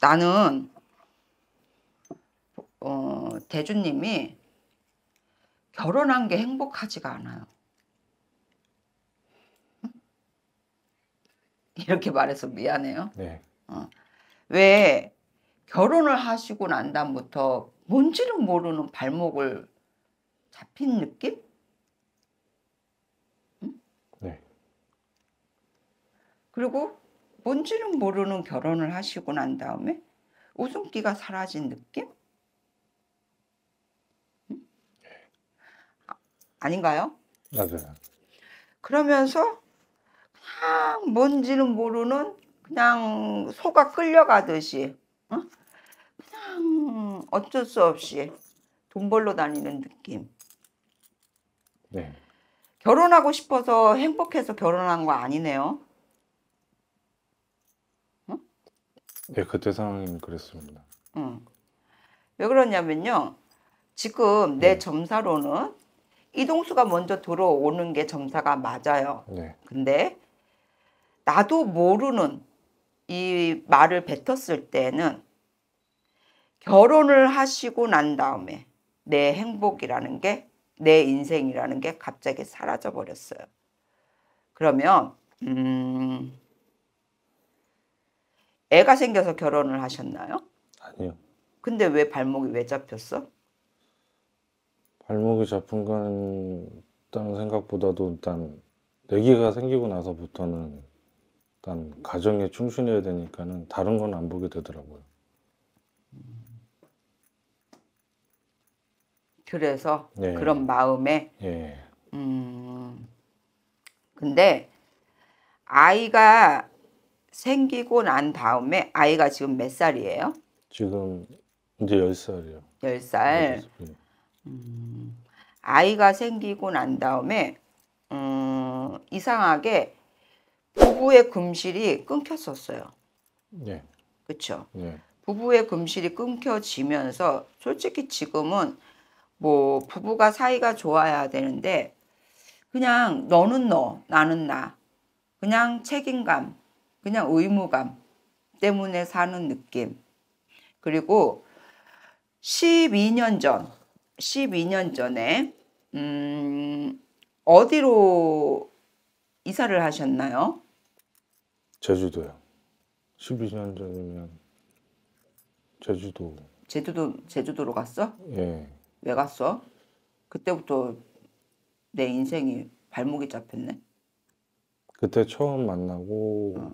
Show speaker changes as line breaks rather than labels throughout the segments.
나는 어, 대주님이 결혼한 게 행복하지가 않아요. 이렇게 말해서 미안해요. 네. 어. 왜 결혼을 하시고 난 다음부터 뭔지는 모르는 발목을 잡힌 느낌?
응? 네.
그리고 뭔지는 모르는 결혼을 하시고 난 다음에 웃음기가 사라진 느낌? 아, 아닌가요? 맞아요. 그러면서 그냥 뭔지는 모르는 그냥 소가 끌려가듯이 어? 그냥 어쩔 수 없이 돈 벌러 다니는 느낌. 네. 결혼하고 싶어서 행복해서 결혼한 거 아니네요.
예, 그때 상황이 그랬습니다.
음. 왜 그러냐면요. 지금 내 네. 점사로는 이동수가 먼저 들어오는 게 점사가 맞아요. 네. 근데 나도 모르는 이 말을 뱉었을 때는 결혼을 하시고 난 다음에 내 행복이라는 게 내 인생이라는 게 갑자기 사라져 버렸어요. 그러면 음 애가 생겨서 결혼을 하셨나요? 아니요. 근데 왜 발목이 왜 잡혔어?
발목이 잡힌 건 일단 생각보다도 일단 아기가 생기고 나서부터는 일단 가정에 충실해야 되니까는 다른 건 안 보게 되더라고요.
그래서 예. 그런 마음에 예. 음 근데 아이가 생기고 난 다음에 아이가 지금 몇 살이에요?
지금 이제
1살이요1살 예. 음, 아이가 생기고 난 다음에 음, 이상하게 부부의 금실이 끊겼었어요. 네. 그렇죠. 네. 부부의 금실이 끊겨지면서 솔직히 지금은 뭐 부부가 사이가 좋아야 되는데 그냥 너는 너, 나는 나. 그냥 책임감, 그냥 의무감 때문에 사는 느낌. 그리고 12년 전, 12년 전에 음, 어디로 이사를 하셨나요?
제주도요. 12년 전이면 제주도.
제주도 제주도로 갔어? 예. 왜 갔어? 그때부터 내 인생이 발목이 잡혔네.
그때 처음 만나고 어.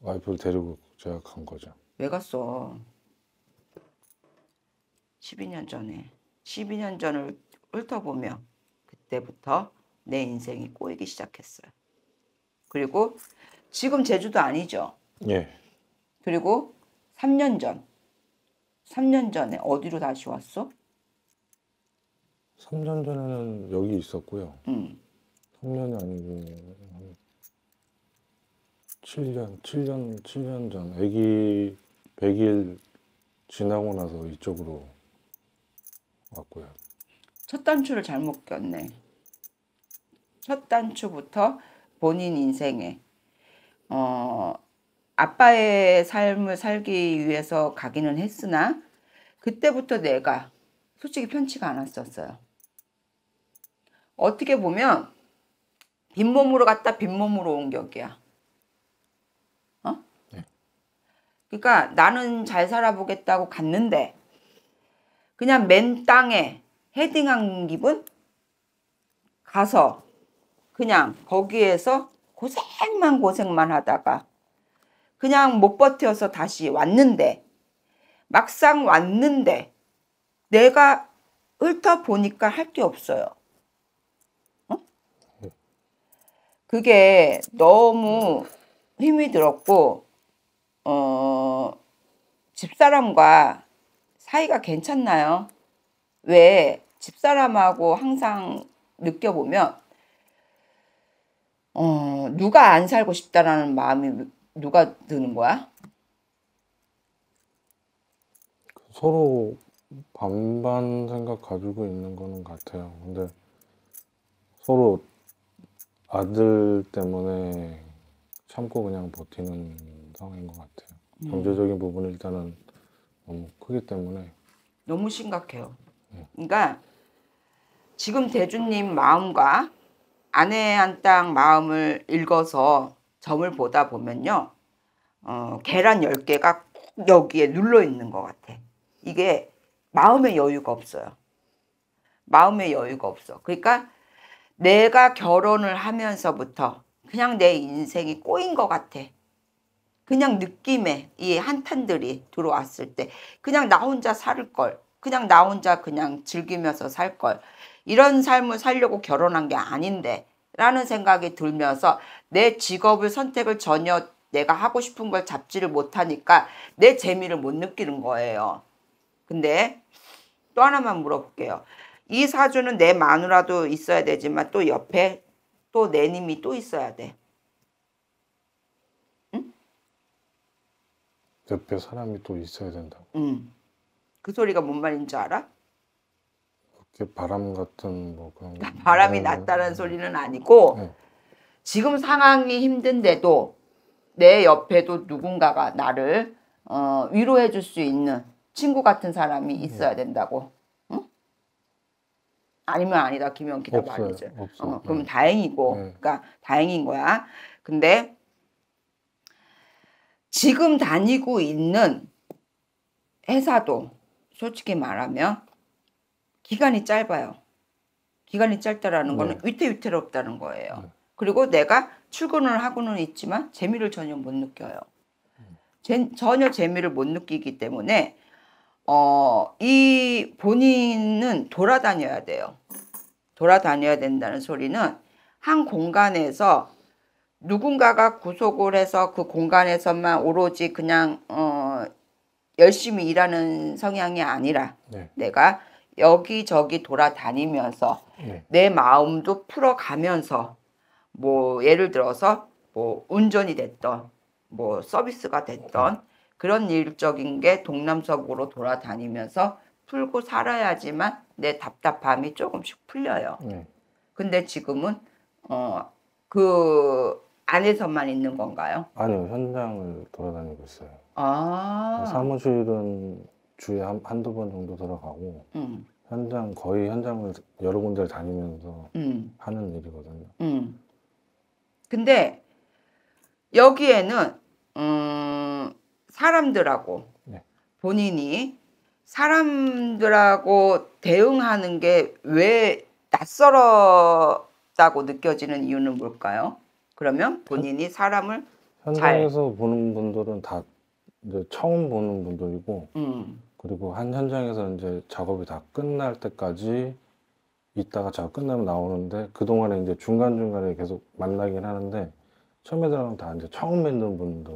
와이프를 데리고 제가 간 거죠.
왜 갔어? 12년 전에 12년 전을 훑어보며 그때부터 내 인생이 꼬이기 시작했어요. 그리고 지금 제주도 아니죠. 예. 그리고 3년 전. 3년 전에 어디로 다시 왔어?
3년 전에는 여기 있었고요. 음. 3년이 아니고 7년, 7년, 7년 전 아기 100일 지나고 나서 이쪽으로 왔고요.
첫 단추를 잘못 꼈네. 첫 단추부터 본인 인생에 어, 아빠의 삶을 살기 위해서 가기는 했으나 그때부터 내가 솔직히 편치가 않았었어요. 어떻게 보면 빈몸으로 갔다 빈몸으로 온 격이야. 어? 네. 그러니까 나는 잘 살아보겠다고 갔는데 그냥 맨 땅에 헤딩한 기분 가서 그냥 거기에서 고생만 고생만 하다가 그냥 못 버텨서 다시 왔는데 막상 왔는데 내가 훑어보니까 할 게 없어요. 그게 너무 힘이 들었고 어, 집사람과 사이가 괜찮나요? 왜 집사람하고 항상 느껴보면 어, 누가 안 살고 싶다라는 마음이 누가 드는 거야?
서로 반반 생각 가지고 있는 거는 같아요. 근데 서로 아들 때문에 참고 그냥 버티는 상황인 것 같아요. 음. 경제적인 부분 일단은
너무 크기 때문에 너무 심각해요. 네. 그러니까 지금 대주님 마음과 아내 한 땅 마음을 읽어서 점을 보다 보면요. 어, 계란 1개가 여기에 눌러 있는 것 같아. 이게 마음의 여유가 없어요. 마음의 여유가 없어. 그러니까 내가 결혼을 하면서부터 그냥 내 인생이 꼬인 것 같아. 그냥 느낌에 이 한탄들이 들어왔을 때 그냥 나 혼자 살 걸. 그냥 나 혼자 그냥 즐기면서 살 걸. 이런 삶을 살려고 결혼한 게 아닌데 라는 생각이 들면서 내 직업을 선택을 전혀 내가 하고 싶은 걸 잡지를 못하니까 내 재미를 못 느끼는 거예요. 근데 또 하나만 물어볼게요. 이 사주는 내 마누라도 있어야 되지만 또 옆에 또 내님이 또 있어야 돼.
응? 옆에 사람이 또 있어야 된다고.
응. 그 소리가 뭔 말인지 알아?
그렇게 바람 같은 뭐 그런
바람이 뭐 났다는 뭐. 소리는 아니고 네. 지금 상황이 힘든데도 내 옆에도 누군가가 나를 어, 위로해 줄 수 있는 친구 같은 사람이 있어야 네. 된다고. 아니면 아니다 김영기다 없 말이지. 없어요. 어, 네. 그럼 네. 다행이고, 네. 그러니까 다행인 거야. 근데 지금 다니고 있는 회사도 솔직히 말하면 기간이 짧아요. 기간이 짧다라는 거는 네. 위태위태롭다는 거예요. 네. 그리고 내가 출근을 하고는 있지만 재미를 전혀 못 느껴요. 음. 제, 전혀 재미를 못 느끼기 때문에 어, 이 본인은 돌아다녀야 돼요. 돌아다녀야 된다는 소리는 한 공간에서 누군가가 구속을 해서 그 공간에서만 오로지 그냥 어, 열심히 일하는 성향이 아니라 네. 내가 여기저기 돌아다니면서 네. 내 마음도 풀어가면서 뭐 예를 들어서 뭐 운전이 됐던 뭐 서비스가 됐던 네. 그런 일적인 게 동남서구로 돌아다니면서 풀고 살아야지만 내 답답함이 조금씩 풀려요. 네. 근데 지금은 어, 그 안에서만 있는 건가요?
아니요, 현장을 돌아다니고 있어요.
아.
사무실은 주에 한, 한두 번 정도 들어가고, 음. 현장, 거의 현장을 여러 군데를 다니면서 음. 하는 일이거든요.
음. 근데 여기에는, 음, 사람들하고 네. 본인이 사람들하고 대응하는 게 왜 낯설었다고 느껴지는 이유는 뭘까요? 그러면 본인이 사람을
현장에서 잘... 보는 분들은 다 이제 처음 보는 분들이고 음. 그리고 한 현장에서 이제 작업이 다 끝날 때까지 있다가 작업 끝나면 나오는데 그동안에 이제 중간중간에 계속 만나긴 하는데
처음에 들어가면 다 이제 처음 뵙는 분들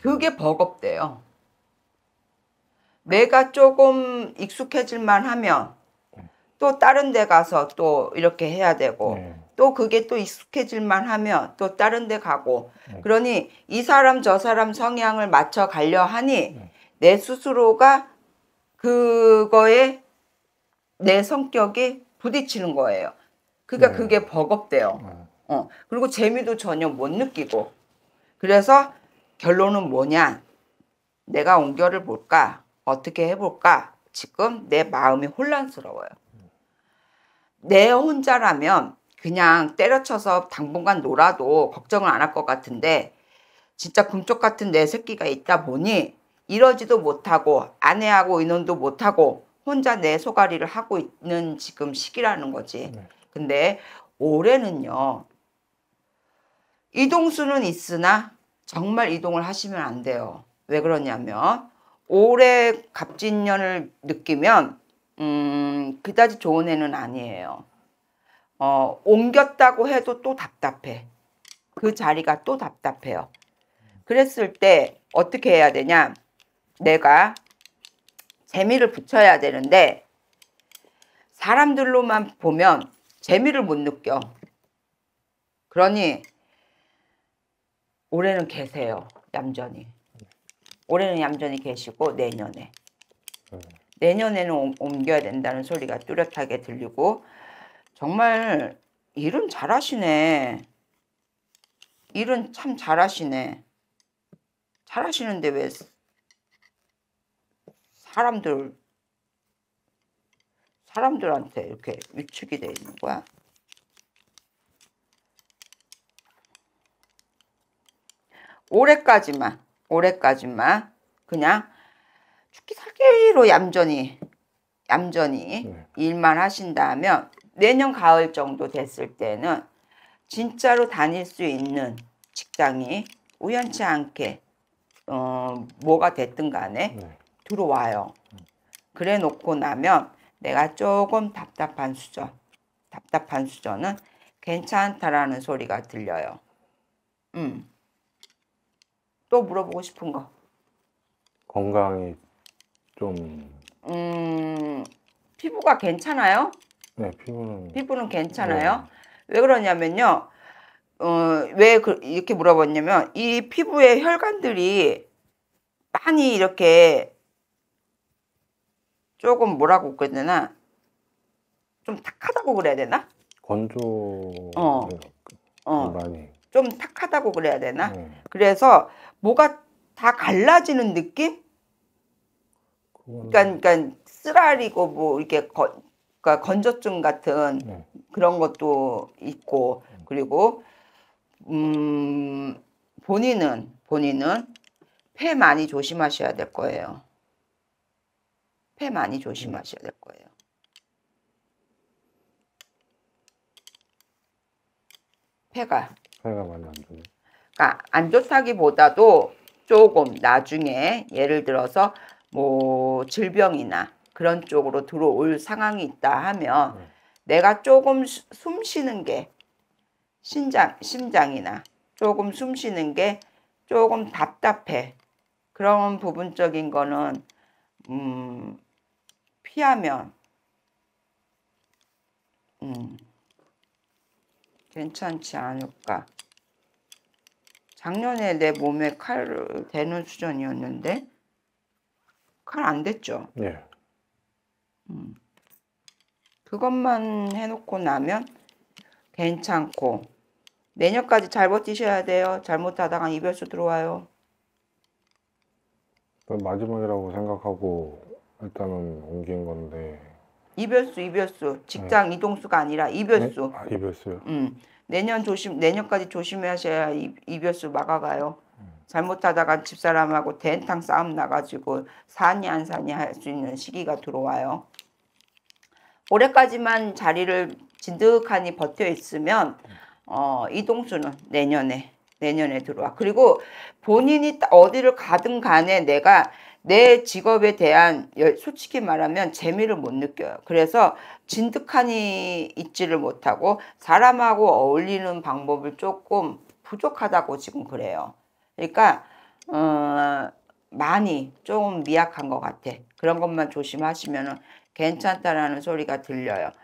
그게 버겁대요. 내가 조금 익숙해질만 하면 또 다른 데 가서 또 이렇게 해야 되고 네. 또 그게 또 익숙해질만 하면 또 다른 데 가고 네. 그러니 이 사람 저 사람 성향을 맞춰 가려 하니 네. 내 스스로가 그거에 내 성격이 부딪히는 거예요. 그러니까 네. 그게 버겁대요. 네. 어. 그리고 재미도 전혀 못 느끼고 그래서 결론은 뭐냐? 내가 옮겨를 볼까? 어떻게 해볼까? 지금 내 마음이 혼란스러워요. 내 혼자라면 그냥 때려쳐서 당분간 놀아도 걱정을 안 할 것 같은데 진짜 금쪽 같은 내 새끼가 있다 보니 이러지도 못하고 아내하고 의논도 못하고 혼자 내 소가리를 하고 있는 지금 시기라는 거지. 네. 근데 올해는요. 이동수는 있으나 정말 이동을 하시면 안 돼요. 왜 그러냐면 올해 갑진년을 느끼면 음, 그다지 좋은 해는 아니에요. 어, 옮겼다고 해도 또 답답해. 그 자리가 또 답답해요. 그랬을 때 어떻게 해야 되냐? 내가 재미를 붙여야 되는데 사람들로만 보면 재미를 못 느껴. 그러니 올해는 계세요. 얌전히. 올해는 얌전히 계시고 내년에. 네. 내년에는 옮겨야 된다는 소리가 뚜렷하게 들리고 정말 일은 잘하시네. 일은 참 잘하시네. 잘하시는데 왜 사람들 사람들한테 이렇게 위축이 돼 있는 거야? 올해까지만 올해까지만 그냥 죽기 살기로 얌전히 얌전히 네. 일만 하신다면 내년 가을 정도 됐을 때는 진짜로 다닐 수 있는 직장이 우연치 않게 어, 뭐가 됐든 간에 네. 들어와요. 그래 놓고 나면 내가 조금 답답한 수저, 답답한 수저는 괜찮다라는 소리가 들려요. 음. 또 물어보고 싶은 거.
건강이 좀
음, 피부가 괜찮아요? 네, 피부는 피부는 괜찮아요? 네. 왜 그러냐면요. 어, 왜 그, 이렇게 물어봤냐면 이 피부에 혈관들이 많이 이렇게 조금 뭐라고 그래야 되나? 좀 탁하다고 그래야 되나?
건조 어. 네, 어. 많이
좀 탁하다고 그래야 되나? 음. 그래서 뭐가 다 갈라지는 느낌? 그러니까 그러니까 쓰라리고 뭐 이렇게 거, 그러니까 건조증 같은 네. 그런 것도 있고 음. 그리고 음 본인은 본인은 폐 많이 조심하셔야 될 거예요. 폐 많이 조심하셔야 될 거예요. 폐가 사이가 많이 안 좋네. 그러니까 안 좋다기보다도 조금 나중에 예를 들어서 뭐 질병이나 그런 쪽으로 들어올 상황이 있다 하면 네. 내가 조금 숨 쉬는 게 신장, 심장이나 조금 숨 쉬는 게 조금 답답해. 그런 부분적인 거는 음, 피하면 음, 괜찮지 않을까. 작년에 내 몸에 칼을 대는 수전이었는데 칼 안 됐죠. 예. 음. 그것만 해놓고 나면 괜찮고 내년까지 잘 버티셔야 돼요. 잘못하다가 이별수 들어와요.
마지막이라고 생각하고 일단은 옮긴 건데
이별수 이별수 직장 음. 이동수가 아니라 이별수. 네? 아, 이별수요. 음 내년 조심 내년까지 조심하셔야 이, 이별수 막아가요. 음. 잘못하다가 집사람하고 대탕 싸움 나가지고 사니 안 사니 할 수 있는 시기가 들어와요. 올해까지만 자리를 진득하니 버텨 있으면 어, 이동수는 내년에 내년에 들어와. 그리고 본인이 어디를 가든 간에 내가 내 직업에 대한 솔직히 말하면 재미를 못 느껴요. 그래서 진득하니 있지를 못하고 사람하고 어울리는 방법을 조금 부족하다고 지금 그래요. 그러니까 어, 많이 조금 미약한 것 같아. 그런 것만 조심하시면 괜찮다라는 소리가 들려요.